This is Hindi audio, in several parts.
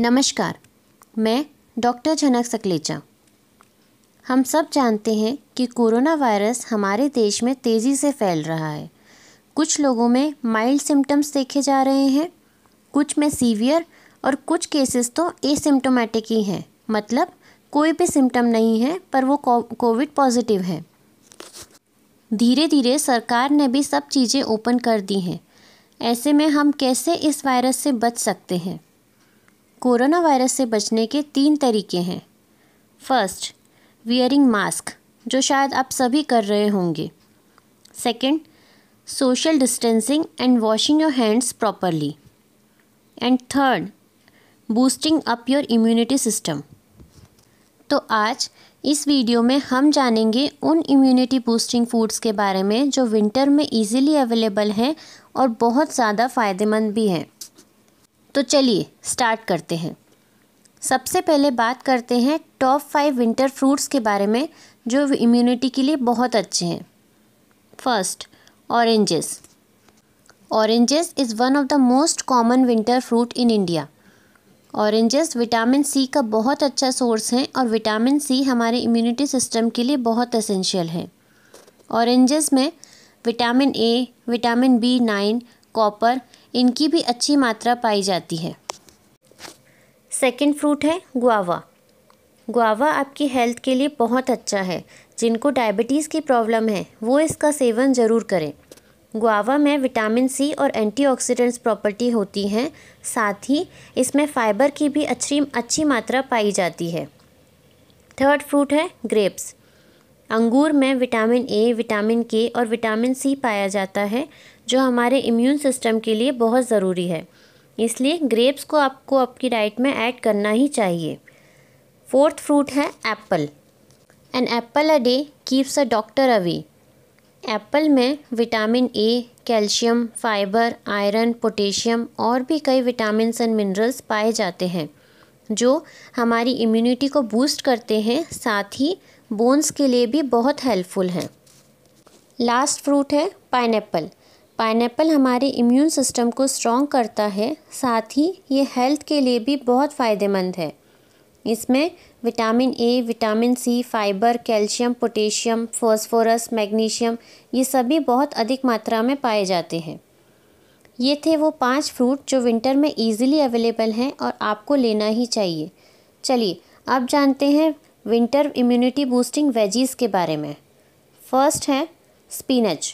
नमस्कार मैं डॉक्टर झनक सकलेचा हम सब जानते हैं कि कोरोना वायरस हमारे देश में तेज़ी से फैल रहा है कुछ लोगों में माइल्ड सिम्टम्स देखे जा रहे हैं कुछ में सीवियर और कुछ केसेस तो एसिम्टोमेटिक ही हैं मतलब कोई भी सिम्टम नहीं है पर वो कोविड पॉजिटिव है धीरे धीरे सरकार ने भी सब चीज़ें ओपन कर दी हैं ऐसे में हम कैसे इस वायरस से बच सकते हैं कोरोना वायरस से बचने के तीन तरीके हैं फर्स्ट वियरिंग मास्क जो शायद आप सभी कर रहे होंगे second social distancing and washing your hands properly and third boosting up your immunity system तो आज इस वीडियो में हम जानेंगे उन इम्यूनिटी बूस्टिंग फूड्स के बारे में जो विंटर में इजीली अवेलेबल हैं और बहुत ज़्यादा फ़ायदेमंद भी हैं तो चलिए स्टार्ट करते हैं सबसे पहले बात करते हैं टॉप फाइव विंटर फ्रूट्स के बारे में जो इम्यूनिटी के लिए बहुत अच्छे हैं first oranges oranges is one of the most common winter fruit in India oranges vitamin C का बहुत अच्छा सोर्स हैं और विटामिन सी हमारे इम्यूनिटी सिस्टम के लिए बहुत असेंशियल है ऑरेंजेस में vitamin A vitamin B nine copper इनकी भी अच्छी मात्रा पाई जाती है सेकेंड फ्रूट है गुआवा गुआवा आपकी हेल्थ के लिए बहुत अच्छा है जिनको डायबिटीज़ की प्रॉब्लम है वो इसका सेवन ज़रूर करें गुआवा में विटामिन सी और एंटीऑक्सीडेंट्स प्रॉपर्टी होती हैं साथ ही इसमें फ़ाइबर की भी अच्छी अच्छी मात्रा पाई जाती है थर्ड फ्रूट है ग्रेप्स अंगूर में विटामिन ए विटामिन के और विटामिन सी पाया जाता है जो हमारे इम्यून सिस्टम के लिए बहुत ज़रूरी है इसलिए ग्रेप्स को आपको आपकी डाइट में ऐड करना ही चाहिए फोर्थ फ्रूट है apple an apple a day keeps a doctor away apple में vitamin A calcium fibre iron potassium और भी कई विटामिन एंड मिनरल्स पाए जाते हैं जो हमारी इम्यूनिटी को बूस्ट करते हैं साथ ही बोन्स के लिए भी बहुत हेल्पफुल हैं लास्ट फ्रूट है पाइनएप्पल पाइनएप्पल हमारे इम्यून सिस्टम को स्ट्रॉन्ग करता है साथ ही ये हेल्थ के लिए भी बहुत फ़ायदेमंद है इसमें vitamin A vitamin C fibre calcium potassium phosphorus magnesium ये सभी बहुत अधिक मात्रा में पाए जाते हैं ये थे वो पांच फ्रूट जो विंटर में इजीली अवेलेबल हैं और आपको लेना ही चाहिए चलिए अब जानते हैं विंटर इम्यूनिटी बूस्टिंग वेजीज़ के बारे में फर्स्ट है स्पिनच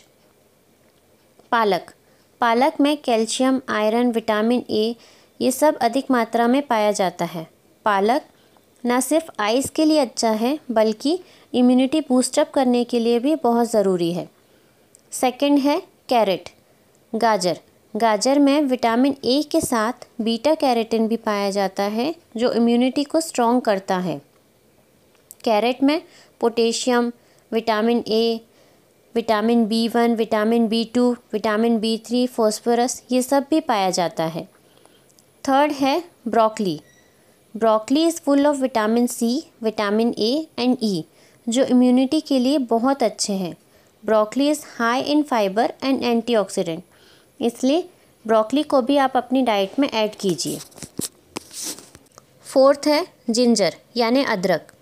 पालक पालक में कैल्शियम आयरन विटामिन ए ये सब अधिक मात्रा में पाया जाता है पालक ना सिर्फ आइस के लिए अच्छा है बल्कि इम्यूनिटी बूस्टअप करने के लिए भी बहुत ज़रूरी है सेकंड है कैरेट गाजर गाजर में विटामिन ए के साथ बीटा कैरेटिन भी पाया जाता है जो इम्यूनिटी को स्ट्रॉन्ग करता है कैरेट में potassium vitamin A vitamin B one vitamin B two vitamin B three phosphorus ये सब भी पाया जाता है थर्ड है broccoli broccoli is full of vitamin C vitamin A and E जो इम्यूनिटी के लिए बहुत अच्छे हैं broccoli is high in fibre and anti इसलिए ब्रोकली को भी आप अपनी डाइट में ऐड कीजिए फोर्थ है जिंजर यानि अदरक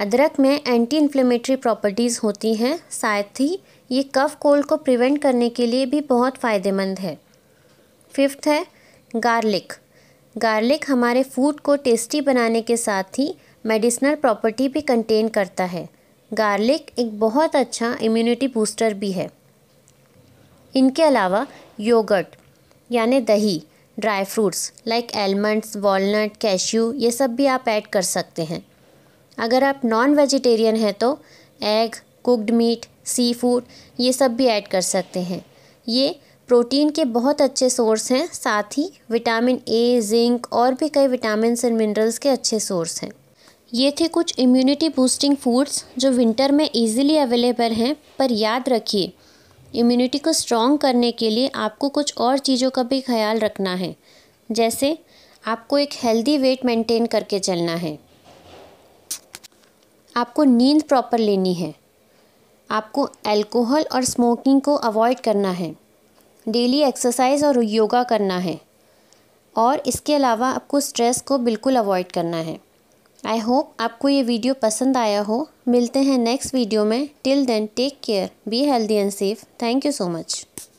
अदरक में एंटी इन्फ्लेमेटरी प्रॉपर्टीज़ होती हैं साथ ही ये कफ़ कोल्ड को प्रिवेंट करने के लिए भी बहुत फ़ायदेमंद है फिफ्थ है गार्लिक गार्लिक हमारे फूड को टेस्टी बनाने के साथ ही मेडिसिनल प्रॉपर्टी भी कंटेन करता है गार्लिक एक बहुत अच्छा इम्यूनिटी बूस्टर भी है इनके अलावा योगर्ट यानि दही dry fruits like almonds walnut cashew ये सब भी आप ऐड कर सकते हैं अगर आप नॉन वेजिटेरियन हैं तो egg cooked meat seafood ये सब भी ऐड कर सकते हैं ये प्रोटीन के बहुत अच्छे सोर्स हैं साथ ही विटामिन ए जिंक और भी कई विटामिन एंड मिनरल्स के अच्छे सोर्स हैं ये थे कुछ इम्यूनिटी बूस्टिंग फूड्स जो विंटर में इजीली अवेलेबल हैं पर याद रखिए इम्यूनिटी को स्ट्रॉन्ग करने के लिए आपको कुछ और चीज़ों का भी ख्याल रखना है जैसे आपको एक हेल्दी वेट मेंटेन करके चलना है आपको नींद प्रॉपर लेनी है आपको अल्कोहल और स्मोकिंग को अवॉइड करना है डेली एक्सरसाइज और योगा करना है और इसके अलावा आपको स्ट्रेस को बिल्कुल अवॉइड करना है आई होप आपको ये वीडियो पसंद आया हो मिलते हैं नेक्स्ट वीडियो में till then take care be healthy and safe thank you so much